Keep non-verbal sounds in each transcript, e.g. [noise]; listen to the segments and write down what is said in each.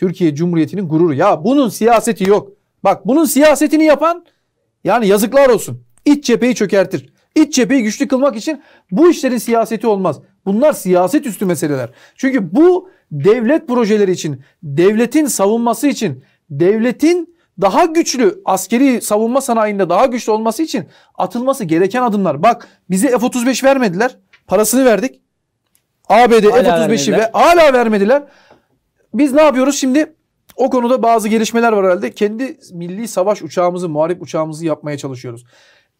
Türkiye Cumhuriyeti'nin gururu. Ya bunun siyaseti yok. Bak bunun siyasetini yapan yani yazıklar olsun. İç cepheyi çökertir. İç cepheyi güçlü kılmak için bu işlerin siyaseti olmaz. Bunlar siyaset üstü meseleler. Çünkü bu devlet projeleri için, devletin savunması için, devletin daha güçlü askeri savunma sanayinde daha güçlü olması için atılması gereken adımlar. Bak bize F-35 vermediler. Parasını verdik. ABD F-35'i ve hala vermediler. Biz ne yapıyoruz şimdi? O konuda bazı gelişmeler var herhalde. Kendi milli savaş uçağımızı, muharip uçağımızı yapmaya çalışıyoruz.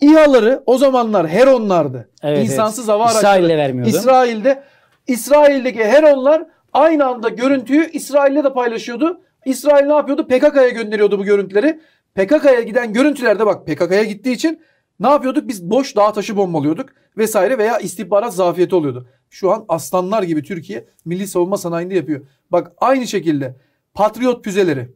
İHA'ları o zamanlar Heronlardı. Evet, İnsansız evet. hava araçları. İsrail'de vermiyordu. İsrail'de. İsrail'deki Heronlar aynı anda görüntüyü İsrail'le de paylaşıyordu. İsrail ne yapıyordu? PKK'ya gönderiyordu bu görüntüleri. PKK'ya giden görüntülerde bak PKK'ya gittiği için ne yapıyorduk? Biz boş dağ taşı bombalıyorduk vesaire veya istihbarat zafiyeti oluyordu. Şu an aslanlar gibi Türkiye milli savunma sanayinde yapıyor. Bak aynı şekilde Patriot füzeleri.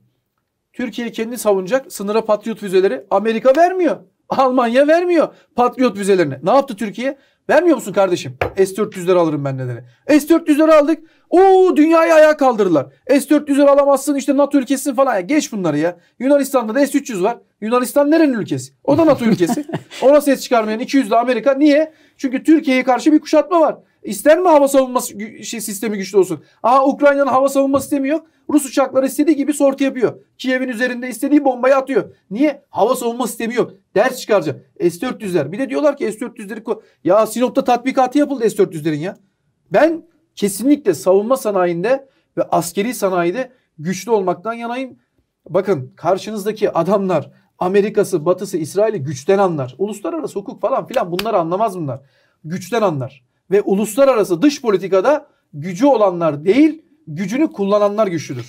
Türkiye kendi savunacak. Sınıra Patriot füzeleri Amerika vermiyor. Almanya vermiyor Patriot füzelerini. Ne yaptı Türkiye? Vermiyor musun kardeşim? S-400'leri alırım ben nedeni. S-400'leri aldık. Oo dünyayı ayağa kaldırdılar. S-400'leri alamazsın işte NATO ülkesi falan. Ya, geç bunları ya. Yunanistan'da da S-300 var. Yunanistan nerenin ülkesi? O da NATO ülkesi. [laughs] Ona ses çıkarmayan 200'lü Amerika. Niye? Çünkü Türkiye'ye karşı bir kuşatma var. İster mi hava savunma şey, sistemi güçlü olsun? Aa Ukrayna'nın hava savunma sistemi yok. Rus uçakları istediği gibi sortu yapıyor. Kiev'in üzerinde istediği bombayı atıyor. Niye? Hava savunma sistemi yok. Ders çıkaracak. S-400'ler. Bir de diyorlar ki S-400'leri... Ya Sinop'ta tatbikatı yapıldı S-400'lerin ya. Ben kesinlikle savunma sanayinde ve askeri sanayide güçlü olmaktan yanayım. Bakın karşınızdaki adamlar Amerika'sı, Batı'sı, İsrail'i güçten anlar. Uluslararası hukuk falan filan bunları anlamaz bunlar. Güçten anlar ve uluslararası dış politikada gücü olanlar değil, gücünü kullananlar güçlüdür.